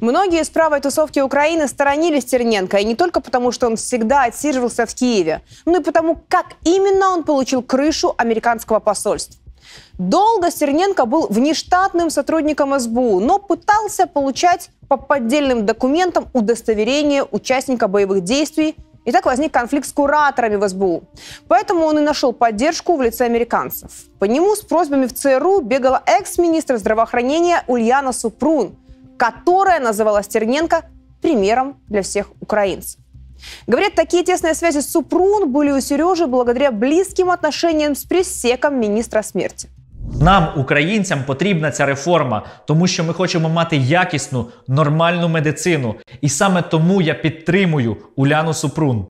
Многие из правой тусовки Украины сторонились Терненко, и не только потому, что он всегда отсиживался в Киеве, но и потому, как именно он получил крышу американского посольства. Долго Стерненко был внештатным сотрудником СБУ, но пытался получать по поддельным документам удостоверение участника боевых действий, и так возник конфликт с кураторами в СБУ. Поэтому он и нашел поддержку в лице американцев. По нему с просьбами в ЦРУ бегала экс-министр здравоохранения Ульяна Супрун – которая называла Стерненко примером для всех украинцев. Говорят, такие тесные связи с Супрун были у Сережи благодаря близким отношениям с пресеком министра смерти. Нам, українцям, потрібна ця реформа, тому що ми хочемо мати якісну, нормальну медицину. І саме тому я підтримую Уляну Супрун.